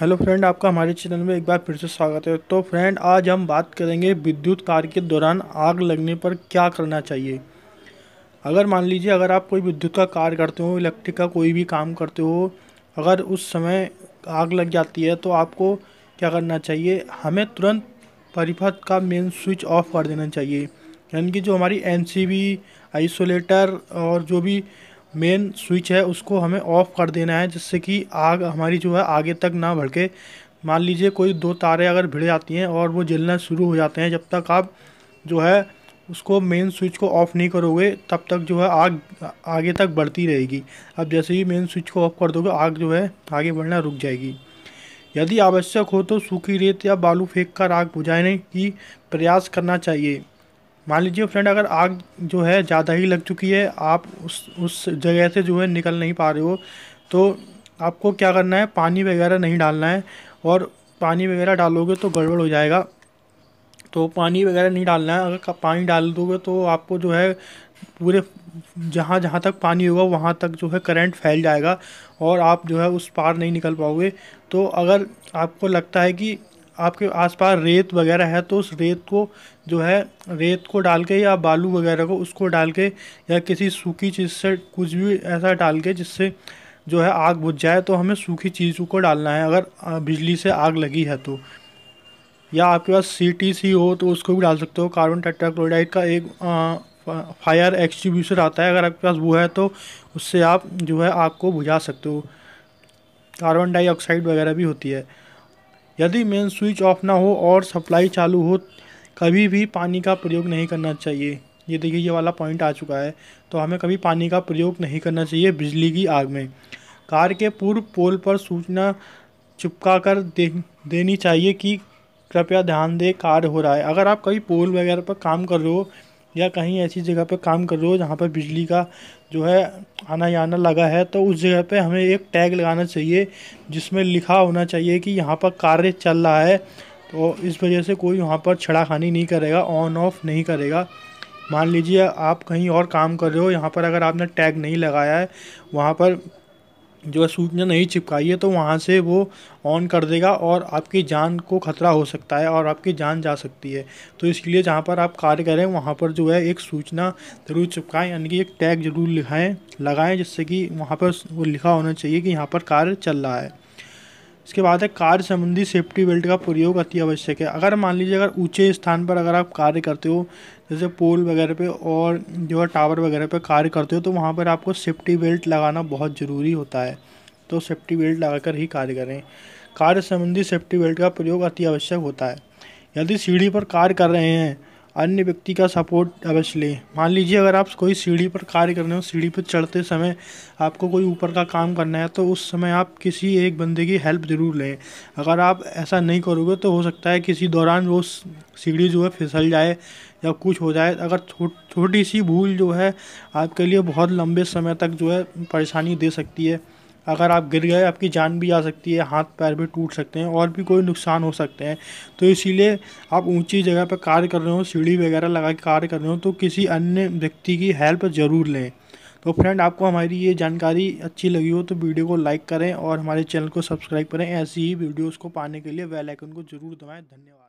hello friend आपका हमारे channel में एक बार फिर से स्वागत है तो फ्रेंड आज हम बात करेंगे विद्युत कार्य के दौरान आग लगने पर क्या करना चाहिए अगर मान लीजिए अगर आप कोई विद्युत का कार्य करते हो इलेक्ट्रिक का कोई भी काम करते हो अगर उस समय आग लग जाती है तो आपको क्या करना चाहिए हमें तुरंत परिपथ का मेन स्विच ऑफ कर देना चाहिए यानी कि जो हमारी एन आइसोलेटर और जो भी मेन स्विच है उसको हमें ऑफ़ कर देना है जिससे कि आग हमारी जो है आगे तक ना भड़के मान लीजिए कोई दो तारे अगर भिड़ जाती हैं और वो जलना शुरू हो जाते हैं जब तक आप जो है उसको मेन स्विच को ऑफ़ नहीं करोगे तब तक जो है आग आगे तक बढ़ती रहेगी अब जैसे ही मेन स्विच को ऑफ़ कर दोगे आग जो है आगे बढ़ना रुक जाएगी यदि आवश्यक हो तो सूखी रेत या बालू फेंक कर आग बुझाने की प्रयास करना चाहिए मान लीजिए फ्रेंड अगर आग जो है ज़्यादा ही लग चुकी है आप उस उस जगह से जो है निकल नहीं पा रहे हो तो आपको क्या करना है पानी वगैरह नहीं डालना है और पानी वगैरह डालोगे तो गड़बड़ हो जाएगा तो पानी वगैरह नहीं डालना है अगर पानी डाल दोगे तो आपको जो है पूरे जहाँ जहाँ तक पानी होगा वहाँ तक जो है करंट फैल जाएगा और आप जो है उस पार नहीं निकल पाओगे तो अगर आपको लगता है कि आपके आसपास रेत वगैरह है तो उस रेत को जो है रेत को डाल के या बालू वगैरह को उसको डाल के या किसी सूखी चीज़ से कुछ भी ऐसा डाल के जिससे जो है आग बुझ जाए तो हमें सूखी चीज़ को डालना है अगर बिजली से आग लगी है तो या आपके पास सी टी सी हो तो उसको भी डाल सकते हो कार्बन टेट्राक्लोराइड का एक फायर एक्सटीब्यूशर आता है अगर आपके पास वो है तो उससे आप जो है आग को बुझा सकते हो कार्बन डाइऑक्साइड वगैरह भी होती है यदि मेन स्विच ऑफ ना हो और सप्लाई चालू हो कभी भी पानी का प्रयोग नहीं करना चाहिए ये देखिए ये वाला पॉइंट आ चुका है तो हमें कभी पानी का प्रयोग नहीं करना चाहिए बिजली की आग में कार के पूर्व पोल पर सूचना चिपका कर दे, देनी चाहिए कि कृपया ध्यान दें कार हो रहा है अगर आप कभी पोल वगैरह पर काम कर रहे हो या कहीं ऐसी जगह पर काम कर रहे हो जहाँ पर बिजली का जो है आना जाना लगा है तो उस जगह पर हमें एक टैग लगाना चाहिए जिसमें लिखा होना चाहिए कि यहाँ पर कार्य चल रहा है तो इस वजह से कोई वहाँ पर छड़ाखानी नहीं करेगा ऑन ऑफ नहीं करेगा मान लीजिए आप कहीं और काम कर रहे हो यहाँ पर अगर आपने टैग नहीं लगाया है वहाँ पर जो है सूचना नहीं चिपकाई है तो वहाँ से वो ऑन कर देगा और आपकी जान को खतरा हो सकता है और आपकी जान जा सकती है तो इसलिए जहाँ पर आप कार्य करें वहाँ पर जो है एक सूचना ज़रूर चिपकाएं यानी कि एक टैग जरूर लिखाएं लगाएं जिससे कि वहाँ पर वो लिखा होना चाहिए कि यहाँ पर कार्य चल रहा है इसके बाद है कार संबंधी सेफ्टी बेल्ट का प्रयोग अति आवश्यक है अगर मान लीजिए अगर ऊंचे स्थान पर अगर आप कार्य करते हो जैसे पोल वगैरह पे और जो है टावर वगैरह पे कार्य करते हो तो वहाँ पर आपको सेफ्टी बेल्ट लगाना बहुत ज़रूरी होता है तो सेफ्टी बेल्ट लगाकर ही कार्य करें कार्य संबंधी सेफ्टी बेल्ट का प्रयोग अति आवश्यक होता है यदि सीढ़ी पर कार्य कर रहे हैं अन्य व्यक्ति का सपोर्ट अवश्य लें मान लीजिए अगर आप कोई सीढ़ी पर कार्य कर रहे हो सीढ़ी पर चढ़ते समय आपको कोई ऊपर का काम करना है तो उस समय आप किसी एक बंदे की हेल्प ज़रूर लें अगर आप ऐसा नहीं करोगे तो हो सकता है किसी दौरान वो सीढ़ी जो है फिसल जाए या कुछ हो जाए अगर छोटी छोटी सी भूल जो है आपके लिए बहुत लंबे समय तक जो है परेशानी दे सकती है अगर आप गिर गए आपकी जान भी जा सकती है हाथ पैर भी टूट सकते हैं और भी कोई नुकसान हो सकते हैं तो इसीलिए आप ऊंची जगह पर कार्य कर रहे हो सीढ़ी वगैरह लगा के कार्य कर रहे हो तो किसी अन्य व्यक्ति की हेल्प ज़रूर लें तो फ्रेंड आपको हमारी ये जानकारी अच्छी लगी हो तो वीडियो को लाइक करें और हमारे चैनल को सब्सक्राइब करें ऐसी ही वीडियोज़ को पाने के लिए वेलाइकन को ज़रूर दबाएँ धन्यवाद